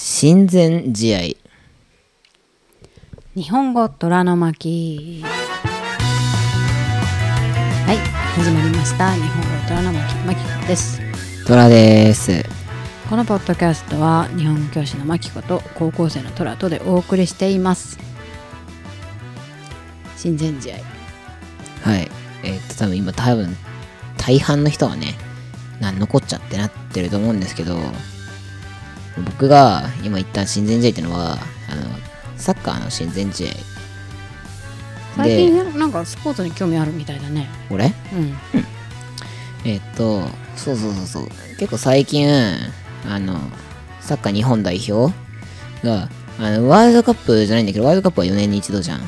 親善試合日本語虎の巻はい始まりました日本語虎の巻巻子です虎ですこのポッドキャストは日本教師の巻子と高校生の虎とでお送りしています親善試合はいえー、っと多分今多分大半の人はねなん残っちゃってなってると思うんですけど僕が今った親善試合っていうのはあのサッカーの親善試合最近なんかスポーツに興味あるみたいだね俺うん、えっとそうそうそうそう結構最近あのサッカー日本代表があのワールドカップじゃないんだけどワールドカップは4年に一度じゃん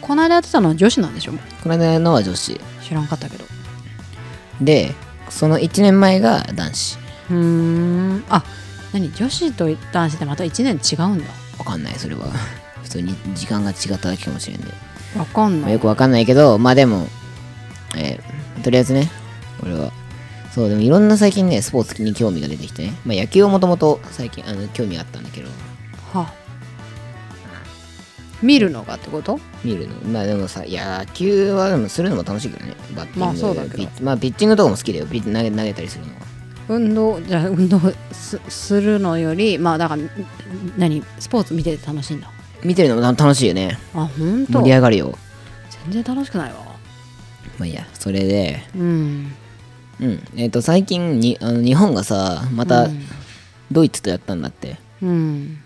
この間やってたのは女子なんでしょこの間のは女子知らんかったけどでその1年前が男子うんあ何女子と男子ってまた1年違うんだわかんないそれは 普通に時間が違っただけかもしれんで、ね、わかんない、まあ、よくわかんないけどまあでもえー、とりあえずね俺はそうでもいろんな最近ねスポーツに興味が出てきてね、まあ、野球はもともと最近あの興味あったんだけどは見るのがってこと見るのまあでもさ野球はでもするのも楽しいけどねバッティング、まあ、そうだけどまあピッチングとかも好きだよピ投げ投げたりするのは運動じゃ運動すするのよりまあだから何スポーツ見てて楽しいんだ見てるのも楽しいよねあ本当盛り上がるよ全然楽しくないわまあいいやそれでうんうんえっ、ー、と最近にあの日本がさまたドイツとやったんだってうん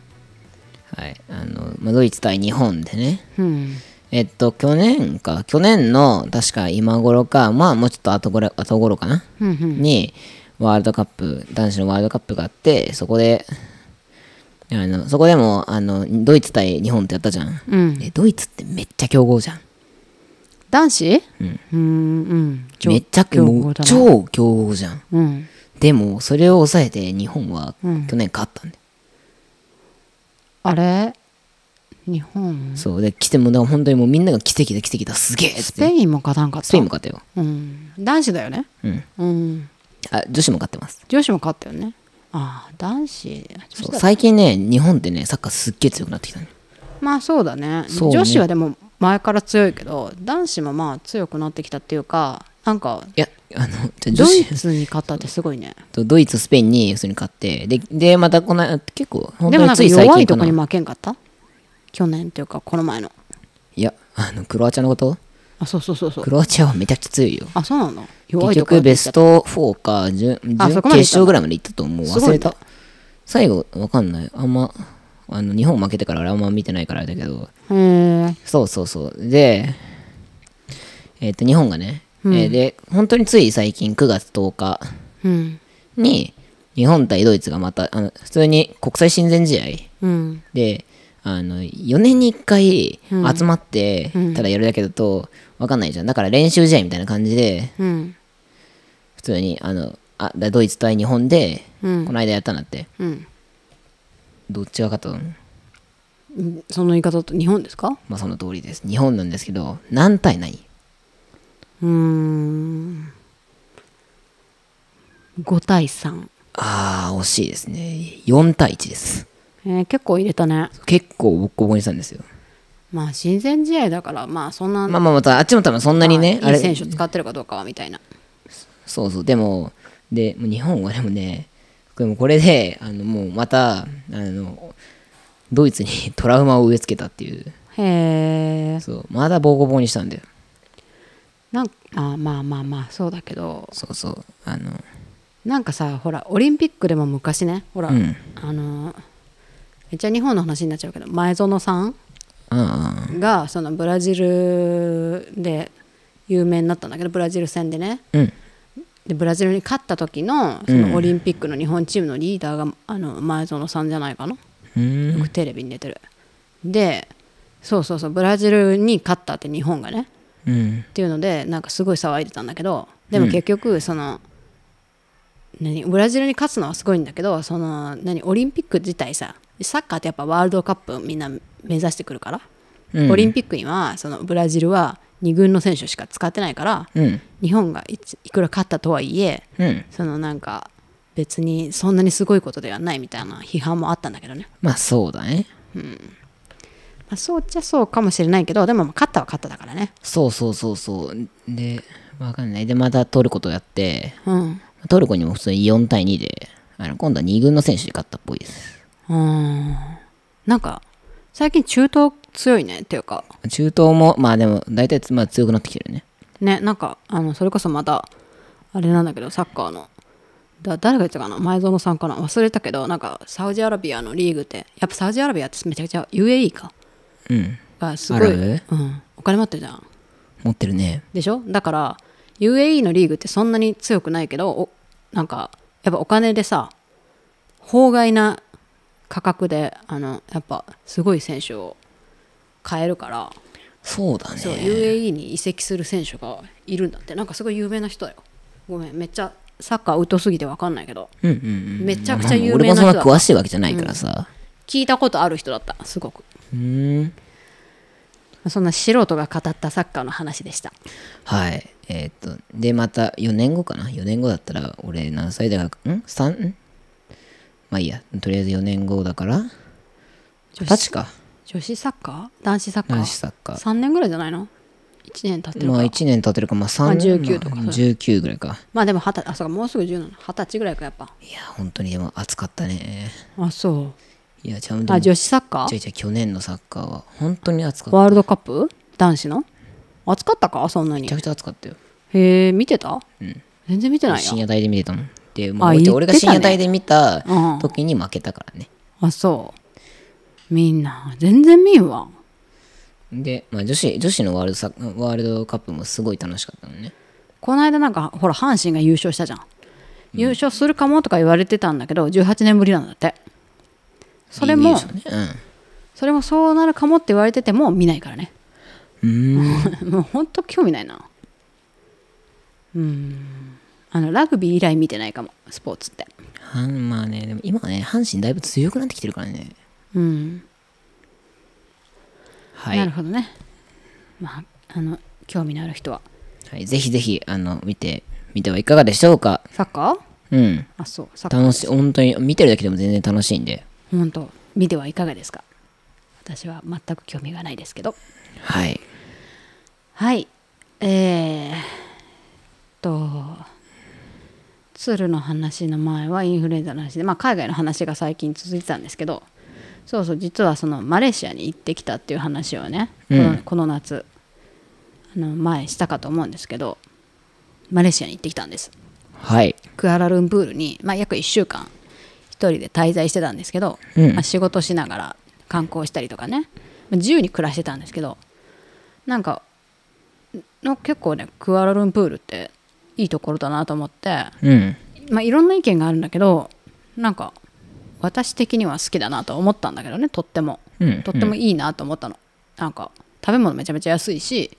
はいあの、まあ、ドイツ対日本でねうんえっと、去年か、去年の、確か今頃か、まあ、もうちょっと後ごろ後頃かな、うんうん、に、ワールドカップ、男子のワールドカップがあって、そこで、あのそこでもあのドイツ対日本ってやったじゃん、うん、ドイツってめっちゃ強豪じゃん男子うんうんめっちゃ強豪超強豪じゃん、うん、でもそれを抑えて日本は去年勝ったんで、うん、あれ日本そうで来てもだか本当にもうみんなが奇跡だ奇跡だすげえスペインも勝たんかったスペインも勝ったよ、うん、男子だよねうん、うんあ女子も勝ってます女子も勝ったよねああ男子そう最近ね日本ってねサッカーすっげえ強くなってきたねまあそうだね、ね、女子はでも前から強いけど男子もまあ強くなってきたっていうかなんかいやあのドイツに勝ったってすごいねドイツスペインに要するに勝ってででまたこの結構本当につい最近弱いとこに負けんかった去年というかこの前のいやあのクロアチアのことあそうそうそうそうクロアチアはめちゃくちゃ強いよあそうなの結局ベスト4か準準決ん勝ぐらいまでいったと思う忘れた最後わかんないあんまあの日本負けてからあんま見てないからだけどへえそうそうそうでえっ、と日本がね、えーで本当につい最近9月10日うんに日本対ドイツがまたあの普通に国際親善試合うんであの4年に1回集まってただやるだけだと、分かんないじゃんだから練習試合みたいな感じで、うん、普通にあのあドイツ対日本で、うん、この間やったんだって、うん、どっちが勝ったのその言い方と日本ですかまあその通りです日本なんですけど何対何うん5対3ああ惜しいですね4対1です、えー、結構入れたね結構ボッコボコにしたんですよまあ親善試合だからまあそんなまあまあまたあっちも多分そんなにね、まあ、れいい選手使ってるかどうかはみたいなそうそうでもで日本はでもねでもこれであのもうまたあのドイツに トラウマを植え付けたっていうへえそうまだボコボコにしたんだよなんあまあまあまあそうだけどそうそうあのなんかさほらオリンピックでも昔ねほら、うん、あのめっちゃ日本の話になっちゃうけど前園さんがそのブラジルで有名になったんだけどブラジル戦でね、うん、でブラジルに勝った時のそのオリンピックの日本チームのリーダーが、あの前園さんじゃないかな、よくテレビに出てるでそうそうそうブラジルに勝ったって日本がね、うん、っていうのでなんかすごい騒いでたんだけどでも結局その、何ブラジルに勝つのはすごいんだけどその何オリンピック自体さサッカーってやっぱワールドカップみんな目指してくるから、うん、オリンピックにはそのブラジルは2軍の選手しか使ってないから、うん、日本がいくら勝ったとはいえ、うん、そのなんか別にそんなにすごいことではないみたいな批判もあったんだけどねまあそうだねうんまあ、そうっちゃそうかもしれないけどでも勝ったは勝っただからねそうそうそうそうで分かんないでまたトルコとやって、うん、トルコにも普通に4対2であの今度は2軍の選手で勝ったっぽいですうん。なんか、最近中東強いねっていうか。中東も、まあでも、大体、まあ強くなってきてるね。ね、なんか、あの、それこそまた、あれなんだけど、サッカーの。だ誰が言ったかな前園さんかな忘れたけど、なんか、サウジアラビアのリーグって、やっぱサウジアラビアってめちゃくちゃ UAE か。うん。がすごい。うん。お金持ってるじゃん。持ってるね。でしょだから、UAE のリーグってそんなに強くないけど、おなんか、やっぱお金でさ、法外な価格であのやっぱすごい選手を買えるからそうだねそう UAE に移籍する選手がいるんだってなんかすごい有名な人だよごめんめっちゃサッカー疎すぎて分かんないけど、うんうんうん、めちゃくちゃ有名な人だ、まあ、俺もそんな詳しいわけじゃないからさ、うん、聞いたことある人だったすごくうんそんな素人が語ったサッカーの話でしたはいえー、っとでまた4年後かな4年後だったら俺何歳だかん 3? まあいいや、とりあえず4年後だから、女子か。女子サッカー男子サッカー男子サッカー。3年ぐらいじゃないの ?1 年経ってるか。まあ1年経ってるか、まあ3年。19とか。19ぐらいか。まあでも20歳、あ、そうか、もうすぐ10なの。20歳ぐらいか、やっぱ。いや、本当にでも暑かったね。あ、そう。いや、ちゃんと。あ、女子サッカーじゃじゃ去年のサッカーは、本当に暑かった。ワールドカップ男子の暑かったかそんなに。めちゃくちゃ暑かったよ。へえ、見てたうん。全然見てないよ。深夜帯で見てたもん。っていう、まあ、俺が深夜帯で見た時に負けたからね。あ、そう。みんな、全然見んわ。で、まあ、女子、女子のワールドサワールドカップもすごい楽しかったのね。この間なんか、ほら、阪神が優勝したじゃん。優勝するかもとか言われてたんだけど、18年ぶりなんだって。それも、いいねうん、それもそうなるかもって言われてても見ないからね。うん もう本当興味ないな。うん。あのラグビー以来見てないかもスポーツってはんまあねでも今はね阪神だいぶ強くなってきてるからねうんはいなるほどねまああの興味のある人ははい、ぜひぜひあの見てみてはいかがでしょうか。サッカーうん、あそうサッカー楽しい本当に見てるだけでも全然楽しいんで、本当見てはいかがですか私は全く興味がないですけどはい、はいえー、っとルの話の前はインフルエンザの話で、まあ、海外の話が最近続いてたんですけどそうそう実はそのマレーシアに行ってきたっていう話をね、うん、この夏あの前したかと思うんですけどマレーシアに行ってきたんですはいクアラルンプールに、まあ、約1週間1人で滞在してたんですけど、うん、まあ、仕事しながら観光したりとかね、まあ、自由に暮らしてたんですけどなんかの結構ねクアラルンプールっていいところだなと思って、うん、まあ、いろんな意見があるんだけどなんか私的には好きだなと思ったんだけどねとっても、うん、とってもいいなと思ったの、うん、なんか食べ物めちゃめちゃ安いし、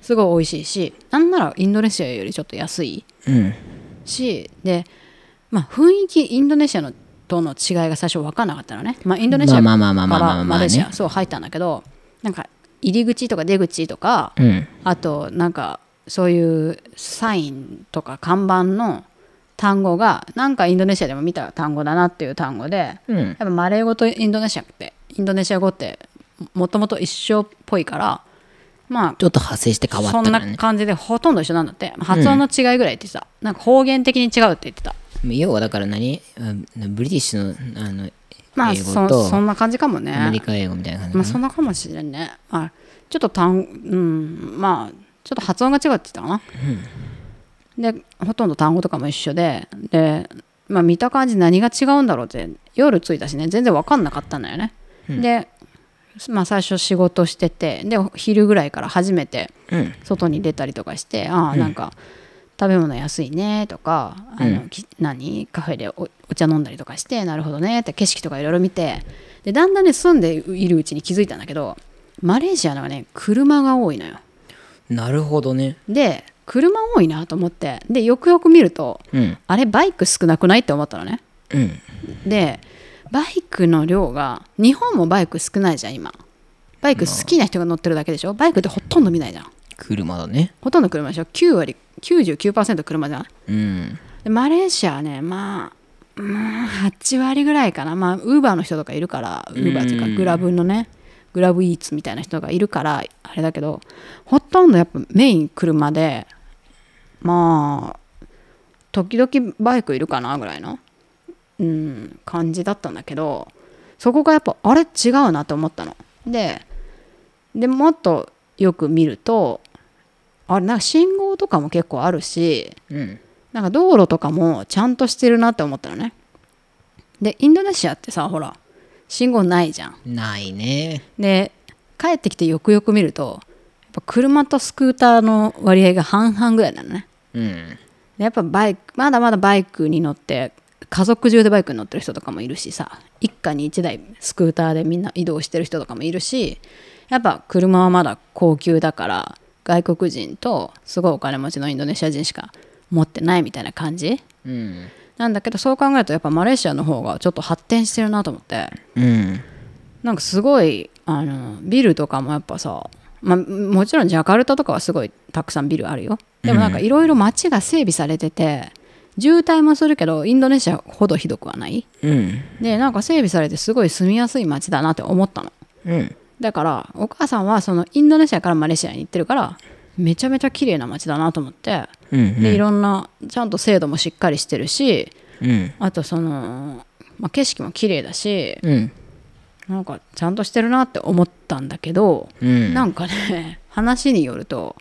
すごい美味しいしなんならインドネシアよりちょっと安いし、で、まあ、雰囲気インドネシアのとの違いが最初分かんなかったのね、まあ、インドネシアからマレーシアそう入ったんだけどなんか入り口とか出口とか、うん、あとなんかそういうサインとか看板の単語がなんかインドネシアでも見た単語だなっていう単語で、うん、やっぱマレー語とインドネシアってインドネシア語ってもともと一緒っぽいからまあちょっと派生して変わった、ね、そんな感じでほとんど一緒なんだって発音の違いぐらいって言ってた、うん、なんか方言的に違うって言ってた要はだから何ブリティッシュのあのまあそそんな感じかもねアメリカ英語みたいな感じまあそんなかもしれんね、まあ、ちょっと単うんまあちょっと発音が違ってたかな、うん、でほとんど単語とかも一緒でで、まあ、見た感じ何が違うんだろうって夜着いたしね全然分かんなかったんだよね、うん、で、まあ、最初仕事しててで昼ぐらいから初めて外に出たりとかして、うん、ああなんか、食べ物安いねとかあの、何カフェでお茶飲んだりとかしてなるほどねって景色とかいろいろ見てでだんだんね住んでいるうちに気づいたんだけどマレーシアのはね車が多いのよ。なるほどねで車多いなと思ってでよくよく見ると、うん、あれバイク少なくないって思ったのね、うん、でバイクの量が日本もバイク少ないじゃん今バイク好きな人が乗ってるだけでしょバイクってほとんど見ないじゃん車だねほとんど車でしょ9割99%車じゃん、うん、でマレーシアはねまあまあ8割ぐらいかなまあウーバーの人とかいるからウーバーというかグラブのね、うんグラブイーツみたいな人がいるからあれだけどほとんどやっぱメイン車でまあ時々バイクいるかなぐらいの、うん、感じだったんだけどそこがやっぱあれ違うなと思ったの。ででもっとよく見るとあれなんか信号とかも結構あるし、うん、なんか道路とかもちゃんとしてるなって思ったのね。でインドネシアってさほら信号ないじゃんないねで帰ってきてよくよく見るとやっぱ車とスクーターの割合が半々ぐらいなのね、うん、でやっぱバイクまだまだバイクに乗って家族中でバイクに乗ってる人とかもいるしさ一家に1台スクーターでみんな移動してる人とかもいるしやっぱ車はまだ高級だから外国人とすごいお金持ちのインドネシア人しか持ってないみたいな感じ、うん、なんだけどそう考えるとやっぱマレーシアの方がちょっと発展してるなと思って、うん、なんかすごいあのビルとかもやっぱさ、まもちろんジャカルタとかはすごいたくさんビルあるよでもなんかいろいろ街が整備されてて、渋滞もするけどインドネシアほどひどくはない、うん、でなんか整備されてすごい住みやすい街だなって思ったの、うん、だからお母さんはそのインドネシアからマレーシアに行ってるからめちゃめちゃ綺麗な街だなと思って、うんうん、でいろんなちゃんと制度もしっかりしてるし、うん、あとその、まあ、景色も綺麗だし、うん、なんかちゃんとしてるなって思ったんだけど、うん、なんかね話によると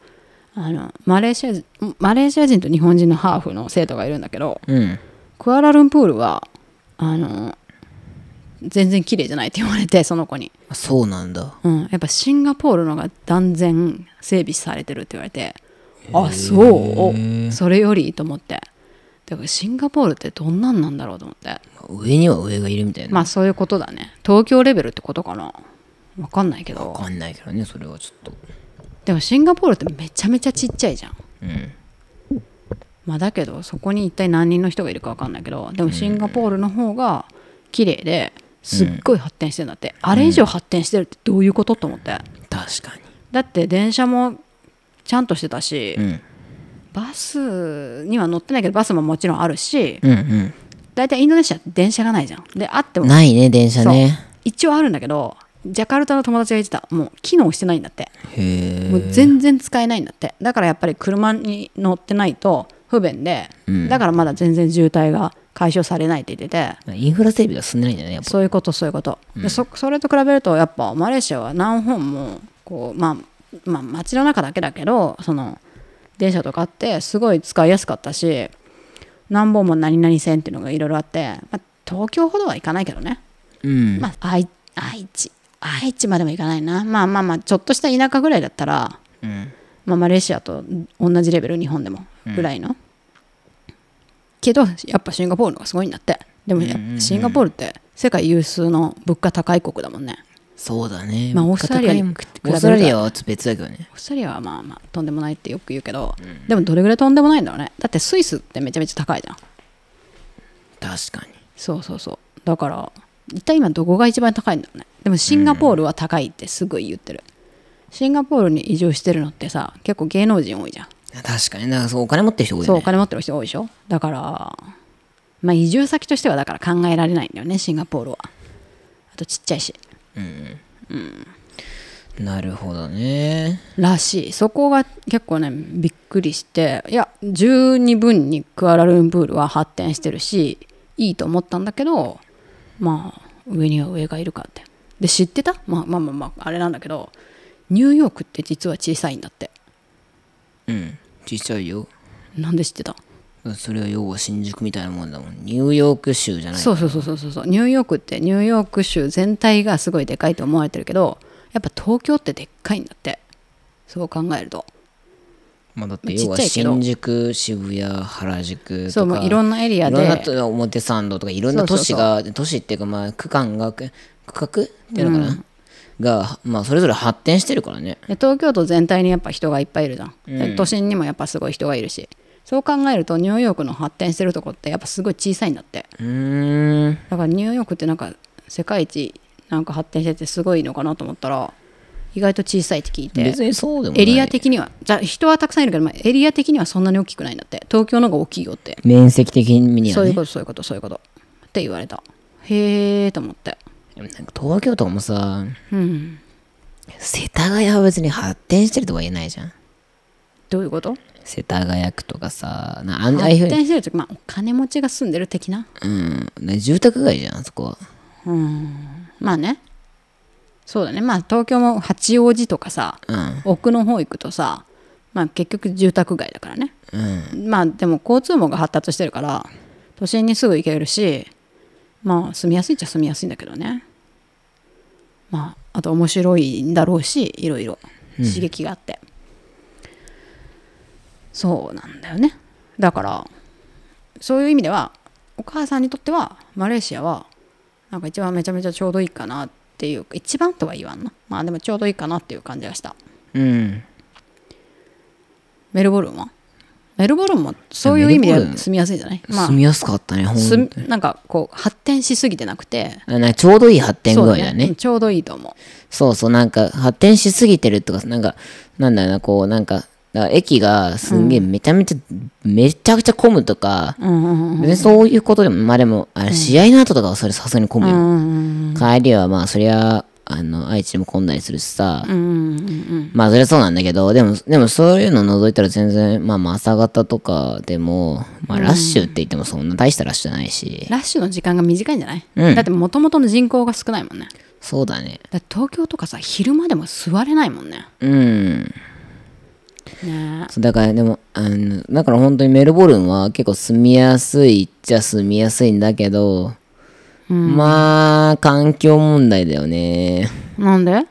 あのマレーシアマレーシア人と日本人のハーフの生徒がいるんだけど、うん、クアラルンプールはあの全然綺麗じゃないって言われてその子に。そうなんだうん、やっぱシンガポールのが断然整備されてるって言われてあそうそれよりと思ってだからシンガポールってどんなんなんだろうと思って上には上がいるみたいなまあそういうことだね東京レベルってことかな分かんないけど分かんないけどねそれはちょっとでもシンガポールってめちゃめちゃちっちゃいじゃん、うん、まあだけどそこに一体何人の人がいるか分かんないけどでもシンガポールの方が綺麗で、すっごい発展してるんだって、うん、あれ以上発展してるってどういうことと思って確かにだって電車もちゃんとしてたし、うん、バスには乗ってないけどバスももちろんあるし、うんうん、大体インドネシアって電車がないじゃんであってもないね電車ね一応あるんだけどジャカルタの友達が言ってたもう機能してないんだってもう全然使えないんだってだからやっぱり車に乗ってないと不便で、うん、だからまだ全然渋滞が解消されないって言っててインフラ整備が進んでないんだよねやっぱそういうことそういうこと、うん、でそそれと比べるとやっぱマレーシアは何本もこう、まあ、まあ街の中だけだけどその電車とかあってすごい使いやすかったし何本も何々線っていうのがいろいろあって、まあ、東京ほどはいかないけどね、うんまあ、愛愛知愛知までもいかないなまあまあまあちょっとした田舎ぐらいだったら、うんまあ、マレーシアと同じレベル日本でもぐらいのけどやっぱシンガポールのがすごいんだってでも、シンガポールって世界有数の物価高い国だもんねそうだねまあオーストラリア比べオーストラリアは別だけどねオーストラリアはまあまあとんでもないってよく言うけど、うん、でもどれぐらいとんでもないんだろうねだってスイスってめちゃめちゃ高いじゃん確かにそうそうそうだから一体今どこが一番高いんだろうねでもシンガポールは高いってすぐ言ってる、うん、シンガポールに移住してるのってさ結構芸能人多いじゃん確かにだからそうお金持ってる人多いよねそうお金持ってる人多いでしょだからまあ移住先としてはだから考えられないんだよねシンガポールはあとちっちゃいしうん、なるほどねらしいそこが結構ねびっくりしていや十二分にクアラルンプールは発展してるしいいと思ったんだけどまあ上には上がいるかってで知ってた、まあ、まあまあまああれなんだけどニューヨークって実は小さいんだってうんちっちゃいよなんで知ってたそれは要は新宿みたいなもんだもんニューヨーク州じゃないそうそうそうそうそうニューヨークってニューヨーク州全体がすごいでかいと思われてるけどやっぱ東京ってでっかいんだってそう考えるとまあだって要は新宿渋谷原宿とかそうもういろんなエリアでいろんな表参道とかいろんな都市が都市っていうかまあ区間が区画っていうのかな、うんが、まあ、それぞれ発展してるからね東京都全体にやっぱ人がいっぱいいるじゃん、うん、都心にもやっぱすごい人がいるしそう考えるとニューヨークの発展してるとこってやっぱすごい小さいんだってうんだからニューヨークってなんか世界一なんか発展しててすごいのかなと思ったら意外と小さいって聞いて別にそうでもエリア的にはじゃ人はたくさんいるけど、まエリア的にはそんなに大きくないんだって東京の方が大きいよって面積的には、ね、そういうことそういうことそういうことって言われたへえと思ってなんか東京とかもさ、うん、世田谷は別に発展してるとは言えないじゃん。どういうこと世田谷区とかさ、なあんあいうふうに。発展してるとまあ、お金持ちが住んでる的な。うん。住宅街じゃん、そこは。うん。まあね。そうだね。まあ、東京も八王子とかさ、うん、奥の方行くとさ、まあ、結局住宅街だからね、うん、まあでも交通網が発達してるから都心にすぐ行けるしまあ住みやすいっちゃ住みやすいんだけどねまああと面白いんだろうしいろいろ刺激があって、うん、そうなんだよねだからそういう意味ではお母さんにとってはマレーシアはなんか一番めちゃめちゃちょうどいいかなっていう一番とは言わんなまあでもちょうどいいかなっていう感じがしたうんメルボルンはメルボルンもそういう意味で住みやすいんじゃない、まあ、住みやすかったね本当なんかこう発展しすぎてなくてなちょうどいい発展具合だね、ね、ちょうどいいと思うそうそうなんか発展しすぎてるとかなんかなんだろうなこうなんか駅がすんげえめちゃめちゃ、うん、めちゃくちゃ混むとか、そういうことでもまあでもあれ試合の後とかはそれさすがに混むよ、うん、帰りはまあそりゃあの、愛知も混んだりするしさ、うんうんうん、まあそりゃそうなんだけど、でも、でもそういうの覗いたら全然、まあまあ朝方とかでも、まあラッシュって言ってもそんな大したラッシュじゃないし。うん、ラッシュの時間が短いんじゃない、うん、だってもともとの人口が少ないもんね。そうだね。だ東京とかさ、昼間でも座れないもんね。うん。ね、だからでもあのだから本当にメルボルンは結構住みやすいっちゃ住みやすいんだけどまあ、環境問題だよね。なんで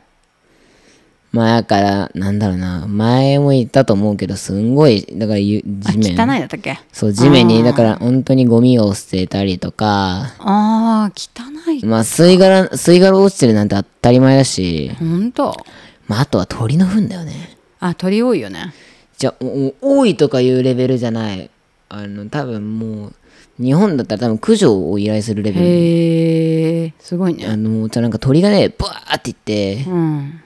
まあ、やから、なんだろうな、前も言ったと思うけど、すんごい、だから、地面。汚いだったっけそう、地面に、だから、本当にゴミを捨てたりとか。ああ、汚い。まあ、吸い殻、吸い殻落ちてるなんて当たり前だし。ほんと。まあ、あとは鳥の糞だよね。あ、鳥多いよね。じゃ、多いとかいうレベルじゃない。あの、多分もう、日本だったら多分駆除を依頼するレベルへすごいねあのじゃあなんか鳥がねバーっていって、うん、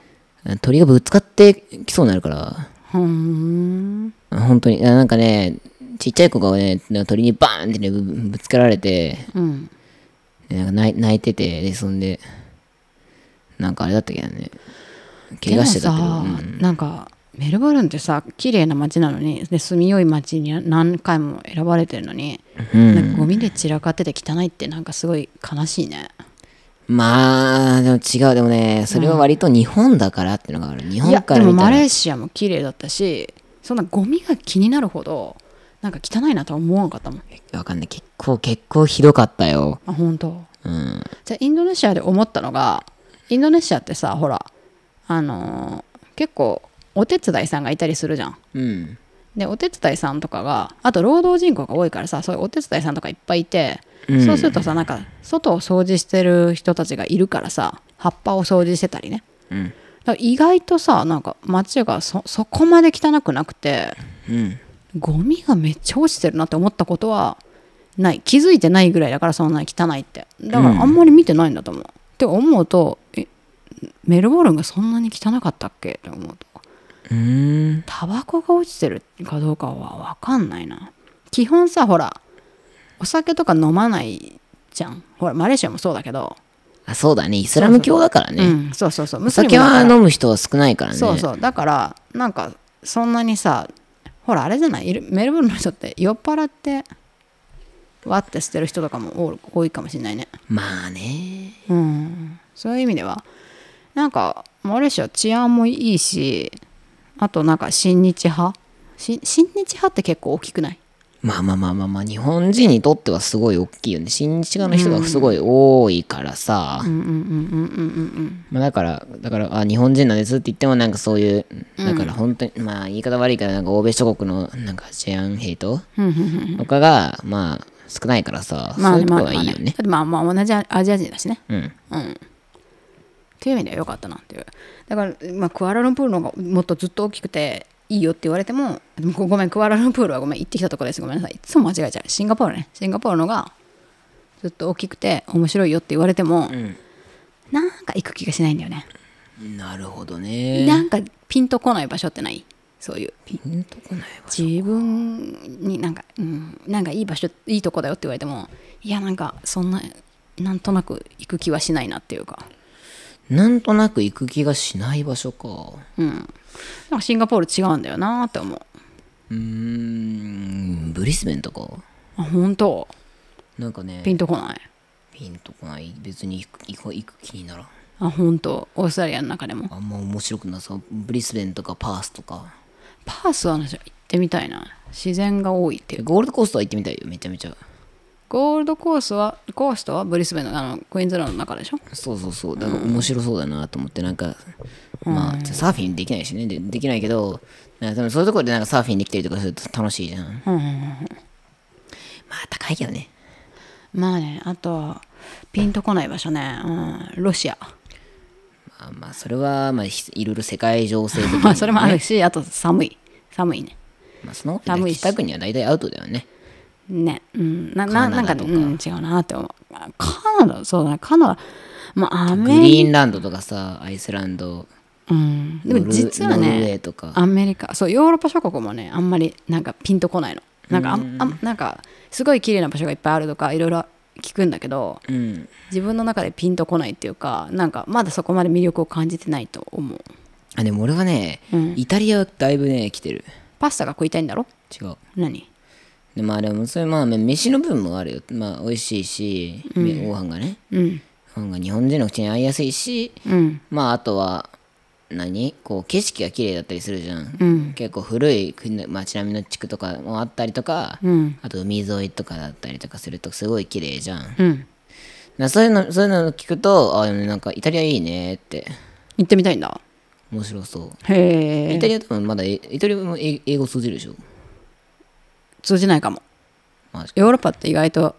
鳥がぶつかってきそうになるからうん本当になんかねちっちゃい子がね鳥にバーンってねぶつけられて、うん、なんか泣いててでそんでなんかあれだったけどね怪我してたけど、うん、なんかメルボルンってさ綺麗な街なのにで住みよい街に何回も選ばれてるのに、うん、ゴミで散らかってて汚いってなんかすごい悲しいねまあでも違うでもねそれは割と日本だからっていうのがある、うん、日本からでもマレーシアも綺麗だったしそんなゴミが気になるほどなんか汚いなとは思わなかったもんわかんない結構結構ひどかったよあ本当。うんじゃあインドネシアで思ったのがインドネシアってさほらあのー、結構お手伝いさんがいたりするじゃん。うんでお手伝いさんとかがあと労働人口が多いからさそういうお手伝いさんとかいっぱいいて、うん、そうするとさなんか外を掃除してる人たちがいるからさ葉っぱを掃除してたりね、うん、意外とさなんか街がそこまで汚くなくて、うん、ゴミがめっちゃ落ちてるなって思ったことはない気づいてないぐらいだからそんなに汚いってだからあんまり見てないんだと思う、うん、って思うとメルボルンがそんなに汚かったっけって思うとうんタバコが落ちてるかどうかは分かんないな基本さほらお酒とか飲まないじゃんほらマレーシアもそうだけどあそうだねイスラム教だからねそうそうそう,、うん、そうそうそう酒は飲む人は少ないからねそうそうだからなんかそんなにさほらあれじゃないメルボルンの人って酔っ払ってわって捨てる人とかも多いかもしれないねまあねうんそういう意味ではなんかマレーシア治安もいいしあとなんか親日派親日派って結構大きくないまあまあまあまあまあ日本人にとってはすごい大きいよね親日派の人がすごい多いからさだからだからあ日本人なんですって言ってもなんかそういうだから本当に、うん、まあ言い方悪いからなんか欧米諸国のなんか治安兵とかがまあ少ないからさ、まあ、そういうとこはいいよねまあまあ同じアジア人だしねうん、うんていう意味では良かったなっていうだから、まあ、クアラルンプールの方がもっとずっと大きくていいよって言われてもごめんクアラルンプールはごめん行ってきたとこですごめんなさいいつも間違えちゃうシンガポールねシンガポールのがずっと大きくて面白いよって言われても、うん、なんか行く気がしないんだよねなるほどねなんかピンとこない場所ってないそういうピンとこない場所自分になんか、うん、なんかいい場所いいとこだよって言われてもいやなんかそんななんとなく行く気はしないなっていうかなんとなく行く気がしない場所かうんなんかシンガポール違うんだよなって思ううんブリスベンとかあ本当なんかねピンとこないピンとこない別に行く行く気にならんあ本当オーストラリアの中でもあんま面白くなさブリスベンとかパースとかパースはは行ってみたいな自然が多いっていうゴールドコーストは行ってみたいよめちゃめちゃゴールドコースはコースとはブリスベンのあのクイーンズランドの中でしょそうそうそうだから面白そうだなと思ってなんか、うん、まあサーフィンできないしねでできないけどなんかそういうところでなんかサーフィンできたりとかすると楽しいじゃん、うんうんうん、まあ高いけどねまあねあとピンとこない場所ね、うん、ロシアまあまあそれはまあいろいろ世界情勢的に、ね、まあそれもあるしあと寒い寒いね、まあ、その寒い北国は大体アウトだよねね、うん、なななんか、うん、違うなって思うカナダそうだねカナダまあアメリカグリーンランドとかさアイスランドうん、でも実はねアメリカそうヨーロッパ諸国もねあんまりなんかピンとこないのなんかあ、ん、あなんかすごい綺麗な場所がいっぱいあるとかいろいろ聞くんだけど、うん、自分の中でピンとこないっていうかなんかまだそこまで魅力を感じてないと思うあでも俺はね、うん、イタリアだいぶね来てるパスタが食いたいんだろ違う何でもあれもそれまあ飯の分もあるよまあ美味しいし、うん、ご飯がね、うん、ご飯が日本人の口に合いやすいし、うん、まああとは何こう景色が綺麗だったりするじゃん、うん、結構古い街並みの地区とかもあったりとか、うん、あと海沿いとかだったりとかするとすごい綺麗じゃん、うん、なそういうのそういうのを聞くとあなんかイタリアいいねって行ってみたいんだ面白そうへえイタリア多も、まだイタリアも英語通じるでしょ通じないかもヨーロッパって意外と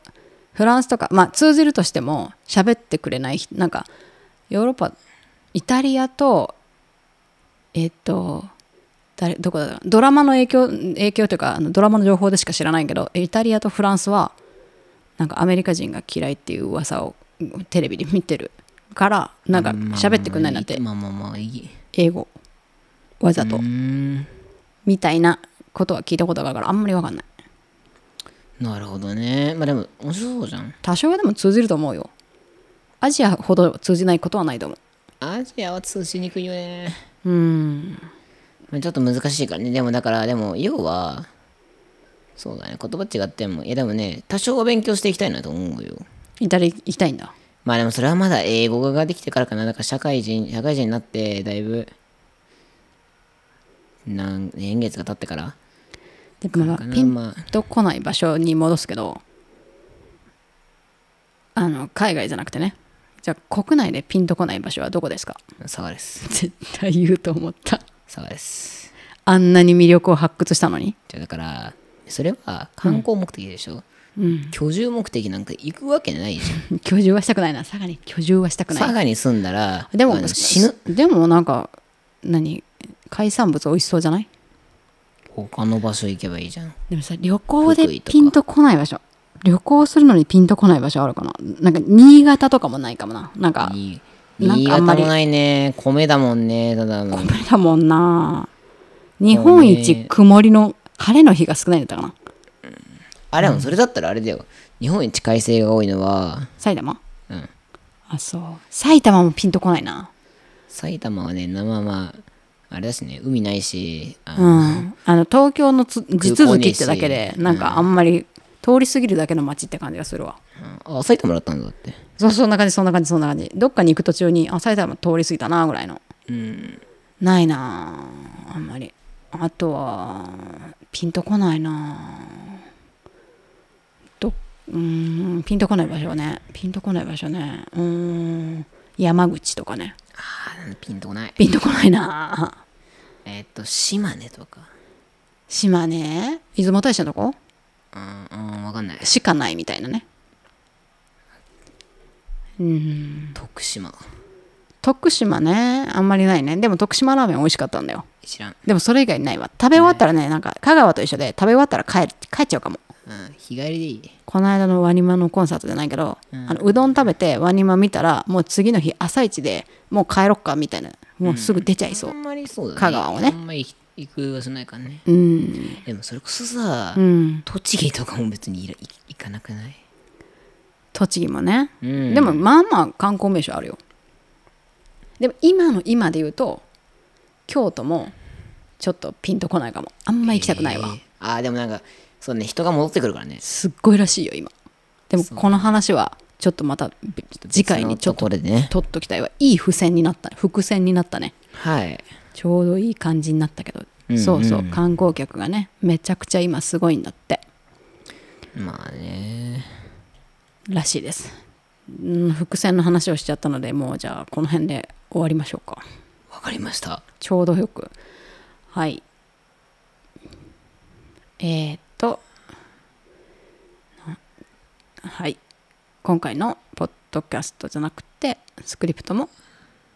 フランスとか、まあ、通じるとしても喋ってくれないなんかヨーロッパイタリアとえっと誰どこだろうドラマの影響影響というかあのドラマの情報でしか知らないけどイタリアとフランスはなんかアメリカ人が嫌いっていう噂をテレビで見てるからなんか喋ってくんないなんて英語わざとみたいなことは聞いたことがあるからあんまり分かんないなるほどね。まあでも、面白そうじゃん。多少はでも通じると思うよ。アジアほど通じないことはないと思う。アジアは通じにくいよね。うん。ちょっと難しいからね。でもだから、でも、要は、そうだね。言葉違っても、いやでもね、多少は勉強していきたいなと思うよ。イタリア行きたいんだ。まあでもそれはまだ英語ができてからかな。だから社会人、社会人になって、だいぶ、何、年月が経ってから。でも、ピンとこない場所に戻すけど、あの海外じゃなくてねじゃあ国内でピンとこない場所はどこですか佐賀です絶対言うと思った佐賀ですあんなに魅力を発掘したのにじゃだからそれは観光目的でしょ、うん、居住目的なんか行くわけないじゃん 居住はしたくないな佐賀に居住はしたくない佐賀に住んだらでも死ぬでもなんか何海産物美味しそうじゃない他の場所行けばいいじゃんでもさ旅行でピンとこない場所旅行するのにピンとこない場所あるかななんか新潟とかもないかもななんか新潟もないね米だもんねただの米だもんな日本一曇りの晴れの日が少ないんだったかな、うん、あれもそれだったらあれだよ、うん、日本一快晴が多いのは埼玉うんあそう埼玉もピンとこないな埼玉はねまあまああれですね海ないしあの、うん、あの東京の地続きってだけでなんかあんまり通り過ぎるだけの街って感じがするわ、うん、あ埼玉だったんだってそうそんな感じそんな感じそんな感じどっかに行く途中にあ埼玉通り過ぎたなぐらいの、うん、ないなあんまりあとはピンとこないなどうんピンとこない場所ねピンとこない場所ねうん山口とかねあピンとこないピンとこないなえー、っと島根とか島根出雲大社のとこうんうん分かんないしかないみたいなねうん徳島徳島ねあんまりないねでも徳島ラーメン美味しかったんだよ知らんでもそれ以外ないわ食べ終わったらねなんか香川と一緒で食べ終わったら帰帰っちゃうかも日帰りでいいこの間のワニマのコンサートじゃないけど、うん、あのうどん食べてワニマ見たらもう次の日朝一でもう帰ろっかみたいなもうすぐ出ちゃいそう,、うんあそうね、香川をねあんまり行くないからね、うん、でもそれこそさ、うん、栃木とかも別にい行かなくない栃木もね、うん、でもまあまあ観光名所あるよでも今の今で言うと京都もちょっとピンとこないかもあんま行きたくないわ、えー、あでもなんかそうね人が戻ってくるからねすっごいらしいよ今でもこの話はちょっとまた次回にちょっと取っときたいわいい付箋になった伏線になったねはいちょうどいい感じになったけど、うんうん、そうそう観光客がねめちゃくちゃ今すごいんだってまあねらしいですん伏線の話をしちゃったのでもうじゃあこの辺で終わりましょうかわかりましたちょうどよくはいえー、と、はい、今回のポッドキャストじゃなくて、スクリプトも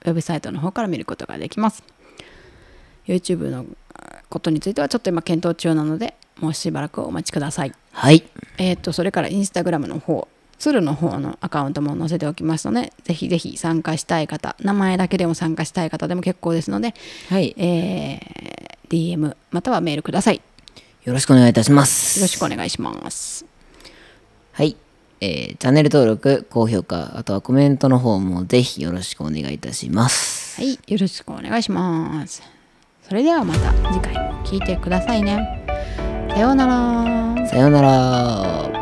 ウェブサイトの方から見ることができます。YouTube のことについてはちょっと今検討中なので、もうしばらくお待ちください。はい。えっ、ー、と、それから Instagram の方、鶴の方のアカウントも載せておきますので、ぜひぜひ参加したい方、名前だけでも参加したい方でも結構ですので、はい、えー、DM またはメールください。よろしくお願いいたしますよろしくお願いしますはいえー、チャンネル登録、高評価、あとはコメントの方もぜひよろしくお願いいたします。はい、よろしくお願いします。それではまた次回も聴いてくださいね。さようなら。さようなら。